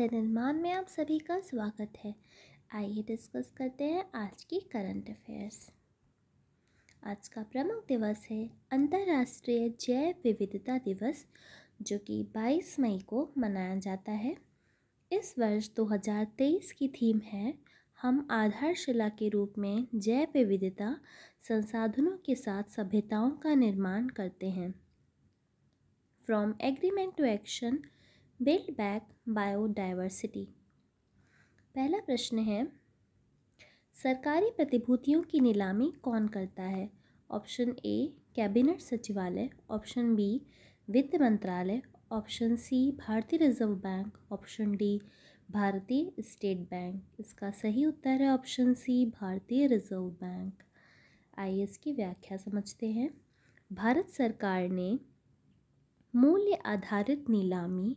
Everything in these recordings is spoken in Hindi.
धनमान में आप सभी का स्वागत है आइए डिस्कस करते हैं आज की करंट अफेयर्स आज का प्रमुख दिवस है अंतर्राष्ट्रीय जैव विविधता दिवस जो कि 22 मई को मनाया जाता है इस वर्ष 2023 की थीम है हम आधारशिला के रूप में जैव विविधता संसाधनों के साथ सभ्यताओं का निर्माण करते हैं from agreement to action build back biodiversity पहला प्रश्न है सरकारी प्रतिभूतियों की नीलामी कौन करता है ऑप्शन ए कैबिनेट सचिवालय ऑप्शन बी वित्त मंत्रालय ऑप्शन सी भारतीय रिजर्व बैंक ऑप्शन डी भारतीय स्टेट बैंक इसका सही उत्तर है ऑप्शन सी भारतीय रिजर्व बैंक आइए इसकी व्याख्या समझते हैं भारत सरकार ने मूल्य आधारित नीलामी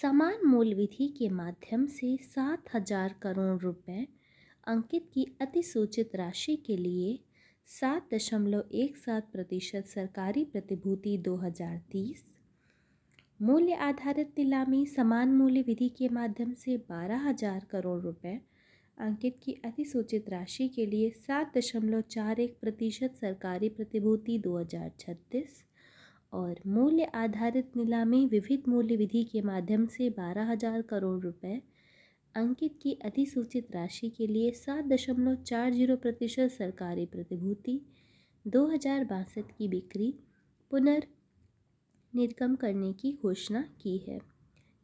समान मूल विधि के माध्यम से सात हजार करोड़ रुपए अंकित की अतिसूचित राशि के लिए सात दशमलव एक सात प्रतिशत सरकारी प्रतिभूति दो हज़ार तीस मूल्य आधारित नीलामी समान मूल्य विधि के माध्यम से बारह हजार करोड़ रुपए अंकित की अतिसूचित राशि के लिए सात दशमलव चार एक प्रतिशत सरकारी प्रतिभूति दो हजार छत्तीस और मूल्य आधारित नीलामी विविध मूल्य विधि के माध्यम से बारह हज़ार करोड़ रुपए अंकित की अधिसूचित राशि के लिए सात दशमलव चार जीरो प्रतिशत सरकारी प्रतिभूति दो हज़ार बासठ की बिक्री पुनर्निर्गम करने की घोषणा की है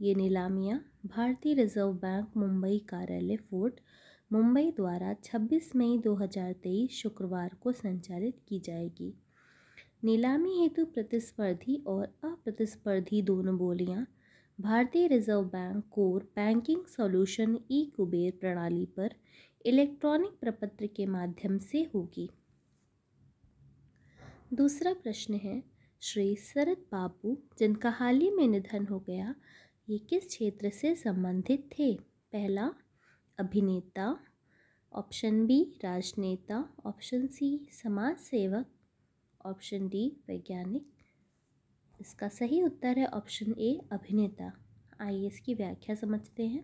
ये नीलामियाँ भारतीय रिजर्व बैंक मुंबई कार्यालय फोर्ट मुंबई द्वारा 26 मई 2023 शुक्रवार को संचालित की जाएगी नीलामी हेतु प्रतिस्पर्धी और अप्रतिस्पर्धी दोनों बोलियां भारतीय reserve bank core banking solution E Kuber प्रणाली पर इलेक्ट्रॉनिक प्रपत्र के माध्यम से होगी दूसरा प्रश्न है श्री शरद बाबू जिनका हाल ही में निधन हो गया ये किस क्षेत्र से संबंधित थे पहला अभिनेता ऑप्शन बी राजनेता ऑप्शन सी समाज सेवक ऑप्शन डी वैज्ञानिक इसका सही उत्तर है ऑप्शन ए अभिनेता आइए इसकी व्याख्या समझते हैं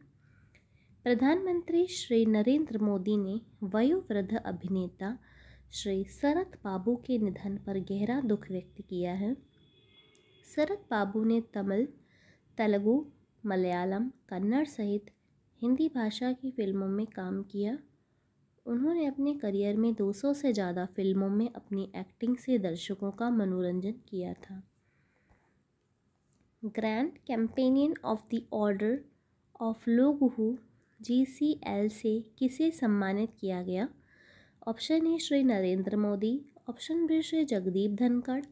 प्रधानमंत्री श्री नरेंद्र मोदी ने वयोवृद्ध अभिनेता श्री शरद बाबू के निधन पर गहरा दुख व्यक्त किया है शरद बाबू ने तमिल तेलुगू मलयालम कन्नड़ सहित हिंदी भाषा की फिल्मों में काम किया उन्होंने अपने करियर में 200 से ज़्यादा फिल्मों में अपनी एक्टिंग से दर्शकों का मनोरंजन किया था grand companion of the order of Logohu G C L से किसे सम्मानित किया गया option A Shri Narendra Modi option B Shri Jagdeep Dhankhar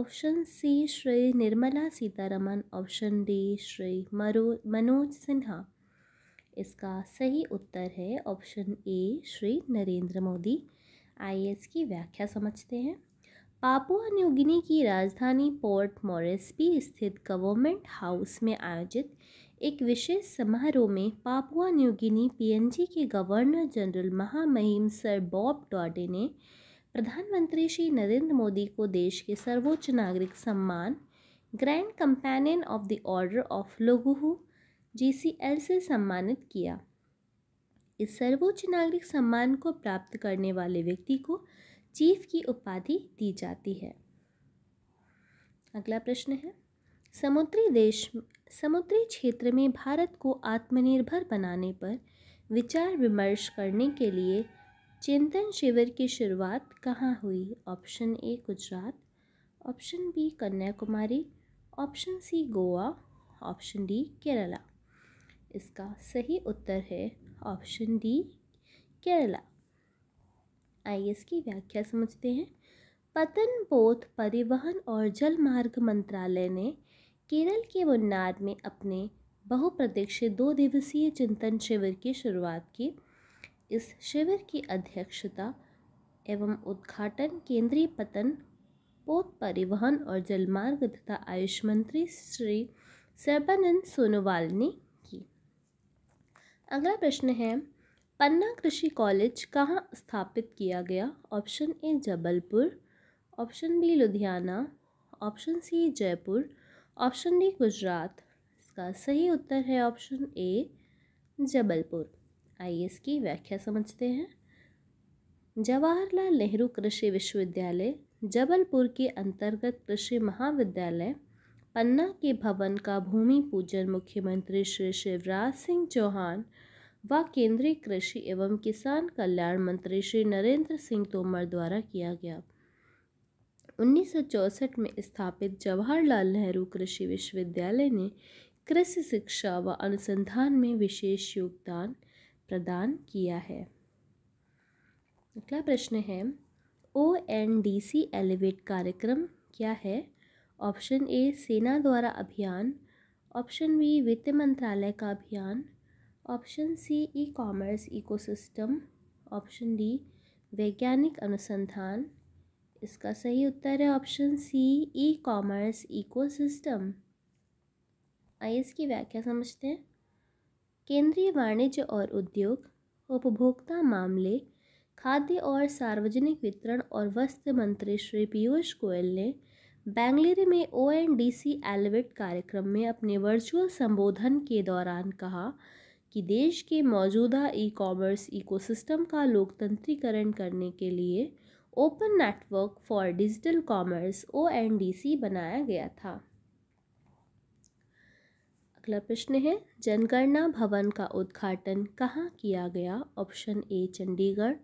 option C Shri Nirmala Sitharaman option D Shri मरो मनोज सिन्हा इसका सही उत्तर है ऑप्शन ए श्री नरेंद्र मोदी आई की व्याख्या समझते हैं पापुआ न्यूगिनी की राजधानी पोर्ट मोरेस्पी स्थित गवर्नमेंट हाउस में आयोजित एक विशेष समारोह में पापुआ न्यूगिनी पीएनजी के गवर्नर जनरल महामहिम सर बॉब डॉडे ने प्रधानमंत्री श्री नरेंद्र मोदी को देश के सर्वोच्च नागरिक सम्मान grand companion of the order of Logohu GCL से सम्मानित किया इस सर्वोच्च नागरिक सम्मान को प्राप्त करने वाले व्यक्ति को चीफ की उपाधि दी जाती है अगला प्रश्न है समुद्री देश समुद्री क्षेत्र में भारत को आत्मनिर्भर बनाने पर विचार विमर्श करने के लिए चिंतन शिविर की शुरुआत कहाँ हुई option A Gujarat option B Kanyakumari option C Goa option D Kerala इसका सही उत्तर है ऑप्शन डी केरला आइए इसकी व्याख्या समझते हैं पतन बोध परिवहन और जलमार्ग मंत्रालय ने केरल के मुन्नार में अपने बहुप्रतीक्षित दो दिवसीय चिंतन शिविर की शुरुआत की इस शिविर की अध्यक्षता एवं उद्घाटन केंद्रीय पतन पोत परिवहन और जलमार्ग तथा आयुष मंत्री श्री सर्बानंद सोनोवाल ने अगला प्रश्न है पन्ना कृषि कॉलेज कहाँ स्थापित किया गया option A Jabalpur option B Ludhiana option C Jaipur option D Gujarat इसका सही उत्तर है ऑप्शन ए जबलपुर आइए इसकी व्याख्या समझते हैं जवाहरलाल नेहरू कृषि विश्वविद्यालय जबलपुर के अंतर्गत कृषि महाविद्यालय पन्ना के भवन का भूमि पूजन मुख्यमंत्री श्री शिवराज सिंह चौहान व केंद्रीय कृषि एवं किसान कल्याण मंत्री श्री नरेंद्र सिंह तोमर द्वारा किया गया 1964 में स्थापित जवाहरलाल नेहरू कृषि विश्वविद्यालय ने कृषि शिक्षा व अनुसंधान में विशेष योगदान प्रदान किया है अगला प्रश्न है O N D C elevate कार्यक्रम क्या है ऑप्शन ए सेना द्वारा अभियान ऑप्शन बी वित्त मंत्रालय का अभियान option C E commerce ecosystem option D वैज्ञानिक अनुसंधान इसका सही उत्तर है option C E commerce ecosystem आइए इसकी व्याख्या समझते हैं केंद्रीय वाणिज्य और उद्योग उपभोक्ता मामले खाद्य और सार्वजनिक वितरण और वस्त्र मंत्री श्री पीयूष गोयल ने बेंगलुरु में ओ एन डी सी एलविट कार्यक्रम में अपने वर्चुअल संबोधन के दौरान कहा कि देश के मौजूदा ई कॉमर्स इकोसिस्टम का लोकतंत्रीकरण करने के लिए open network for digital commerce O N D C बनाया गया था अगला प्रश्न है जनगणना भवन का उद्घाटन कहाँ किया गया option A Chandigarh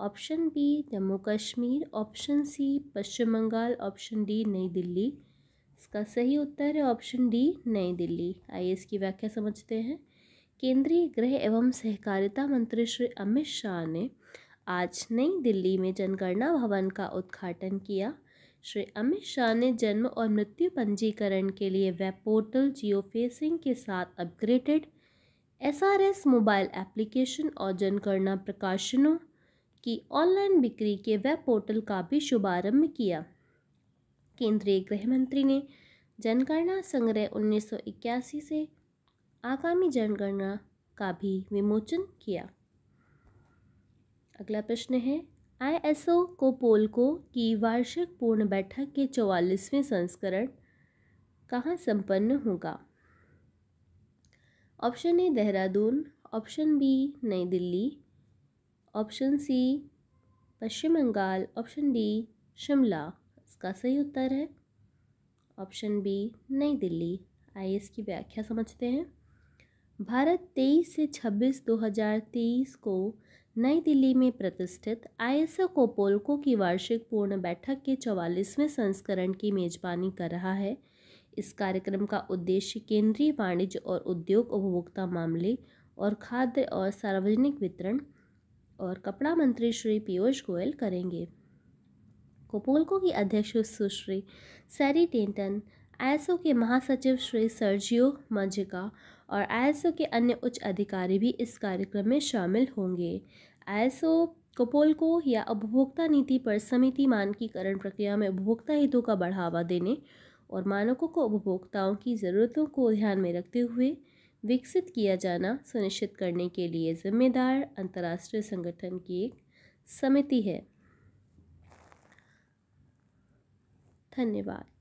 option B Jammu Kashmir option C Paschim Bengal option D Nai Delhi इसका सही उत्तर है ऑप्शन डी नई दिल्ली आइए इसकी व्याख्या समझते हैं केंद्रीय गृह एवं सहकारिता मंत्री श्री अमित शाह ने आज नई दिल्ली में जनगणना भवन का उद्घाटन किया श्री अमित शाह ने जन्म और मृत्यु पंजीकरण के लिए वेब पोर्टल जियो फेसिंग के साथ अपग्रेडेड एस मोबाइल एप्लीकेशन और जनगणना प्रकाशनों की ऑनलाइन बिक्री के वेब पोर्टल का भी शुभारंभ किया केंद्रीय गृह मंत्री ने जनगणना संग्रह 1981 से आगामी जनगणना का भी विमोचन किया अगला प्रश्न है आईएसओ को पोलको की वार्षिक पूर्ण बैठक के चौवालीसवें संस्करण कहाँ संपन्न होगा option A Dehradun option B Nai Delhi option C Paschim Bengal option D Shimla इसका सही उत्तर है ऑप्शन बी नई दिल्ली आइए इसकी व्याख्या समझते हैं भारत तेईस से छब्बीस दो हज़ार तेईस को नई दिल्ली में प्रतिष्ठित आईएसओ कोपोलको की वार्षिक पूर्ण बैठक के चौवालीसवें संस्करण की मेजबानी कर रहा है इस कार्यक्रम का उद्देश्य केंद्रीय वाणिज्य और उद्योग उपभोक्ता मामले और खाद्य और सार्वजनिक वितरण और कपड़ा मंत्री श्री पीयूष गोयल करेंगे कोपोलको की अध्यक्ष सुश्री सैरी टेंटन आईएसओ के महासचिव श्री सर्जियो मजिका और आईएसओ के अन्य उच्च अधिकारी भी इस कार्यक्रम में शामिल होंगे आईएसओ कोपोलको या उपभोक्ता नीति पर समिति मानकीकरण प्रक्रिया में उपभोक्ता हितों का बढ़ावा देने और मानकों को उपभोक्ताओं की ज़रूरतों को ध्यान में रखते हुए विकसित किया जाना सुनिश्चित करने के लिए जिम्मेदार अंतर्राष्ट्रीय संगठन की एक समिति है धन्यवाद